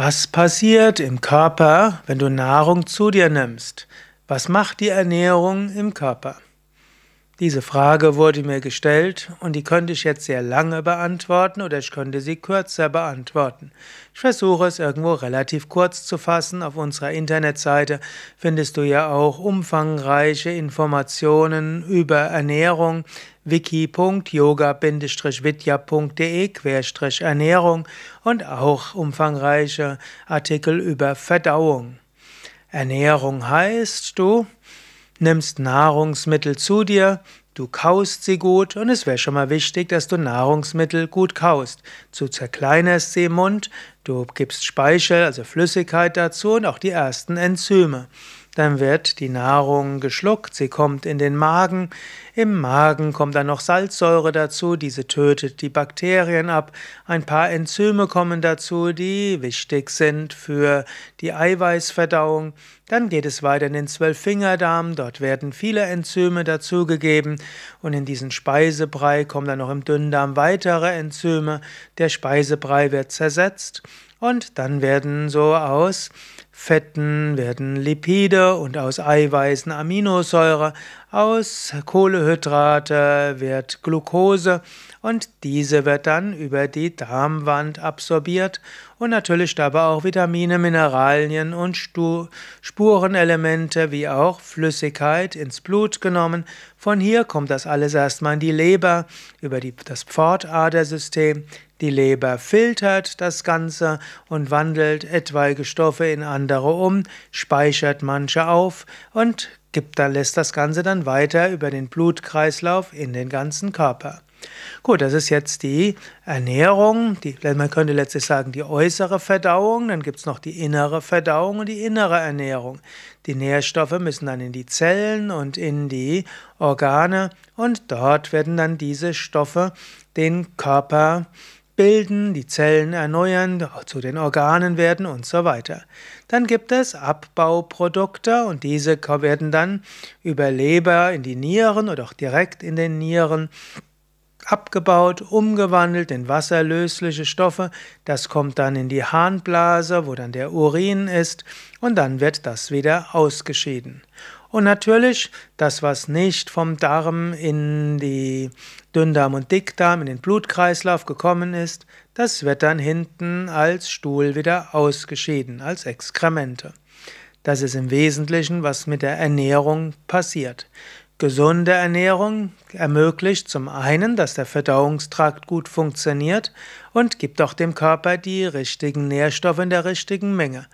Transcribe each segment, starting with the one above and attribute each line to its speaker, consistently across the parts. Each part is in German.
Speaker 1: Was passiert im Körper, wenn du Nahrung zu dir nimmst? Was macht die Ernährung im Körper? Diese Frage wurde mir gestellt und die könnte ich jetzt sehr lange beantworten oder ich könnte sie kürzer beantworten. Ich versuche es irgendwo relativ kurz zu fassen. Auf unserer Internetseite findest du ja auch umfangreiche Informationen über Ernährung wiki.yoga-vidya.de-ernährung und auch umfangreiche Artikel über Verdauung. Ernährung heißt du, nimmst Nahrungsmittel zu dir, du kaust sie gut und es wäre schon mal wichtig, dass du Nahrungsmittel gut kaust. Du zerkleinerst sie im Mund, du gibst Speichel, also Flüssigkeit dazu und auch die ersten Enzyme. Dann wird die Nahrung geschluckt, sie kommt in den Magen, im Magen kommt dann noch Salzsäure dazu, diese tötet die Bakterien ab, ein paar Enzyme kommen dazu, die wichtig sind für die Eiweißverdauung dann geht es weiter in den Zwölffingerdarm, dort werden viele Enzyme dazugegeben und in diesen Speisebrei kommen dann noch im Dünndarm weitere Enzyme, der Speisebrei wird zersetzt und dann werden so aus Fetten werden Lipide und aus Eiweißen Aminosäure aus Kohlehydrate wird Glucose und diese wird dann über die Darmwand absorbiert und natürlich dabei auch Vitamine, Mineralien und Spurenelemente wie auch Flüssigkeit ins Blut genommen, von hier kommt das alles erstmal in die Leber über die, das Pfortadersystem. Die Leber filtert das Ganze und wandelt etwaige Stoffe in andere um, speichert manche auf und gibt, da lässt das Ganze dann weiter über den Blutkreislauf in den ganzen Körper. Gut, das ist jetzt die Ernährung, die, man könnte letztlich sagen die äußere Verdauung, dann gibt es noch die innere Verdauung und die innere Ernährung. Die Nährstoffe müssen dann in die Zellen und in die Organe und dort werden dann diese Stoffe den Körper bilden, die Zellen erneuern, zu den Organen werden und so weiter. Dann gibt es Abbauprodukte und diese werden dann über Leber in die Nieren oder auch direkt in den Nieren abgebaut, umgewandelt in wasserlösliche Stoffe. Das kommt dann in die Harnblase, wo dann der Urin ist, und dann wird das wieder ausgeschieden. Und natürlich, das, was nicht vom Darm in die Dünndarm und Dickdarm, in den Blutkreislauf gekommen ist, das wird dann hinten als Stuhl wieder ausgeschieden, als Exkremente. Das ist im Wesentlichen, was mit der Ernährung passiert. Gesunde Ernährung ermöglicht zum einen, dass der Verdauungstrakt gut funktioniert und gibt auch dem Körper die richtigen Nährstoffe in der richtigen Menge.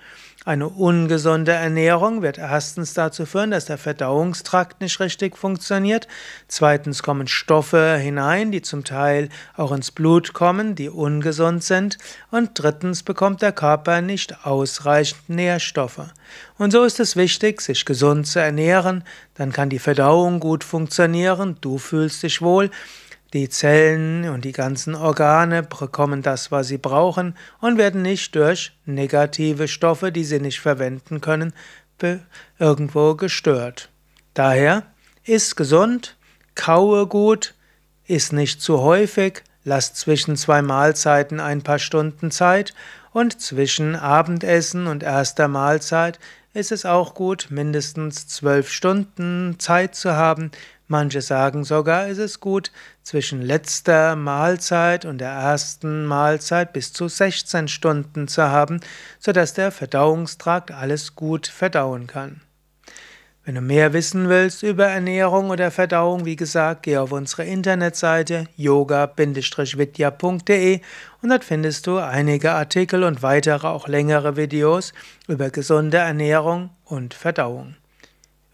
Speaker 1: Eine ungesunde Ernährung wird erstens dazu führen, dass der Verdauungstrakt nicht richtig funktioniert. Zweitens kommen Stoffe hinein, die zum Teil auch ins Blut kommen, die ungesund sind. Und drittens bekommt der Körper nicht ausreichend Nährstoffe. Und so ist es wichtig, sich gesund zu ernähren. Dann kann die Verdauung gut funktionieren. Du fühlst dich wohl die Zellen und die ganzen Organe bekommen das, was sie brauchen und werden nicht durch negative Stoffe, die sie nicht verwenden können, irgendwo gestört. Daher, ist gesund, kaue gut, ist nicht zu häufig, Lass zwischen zwei Mahlzeiten ein paar Stunden Zeit und zwischen Abendessen und erster Mahlzeit ist es auch gut, mindestens zwölf Stunden Zeit zu haben. Manche sagen sogar, ist es gut, zwischen letzter Mahlzeit und der ersten Mahlzeit bis zu 16 Stunden zu haben, sodass der Verdauungstrakt alles gut verdauen kann. Wenn du mehr wissen willst über Ernährung oder Verdauung, wie gesagt, geh auf unsere Internetseite yoga-vidya.de und dort findest du einige Artikel und weitere, auch längere Videos über gesunde Ernährung und Verdauung.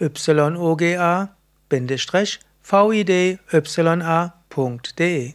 Speaker 1: yoga-vidya.de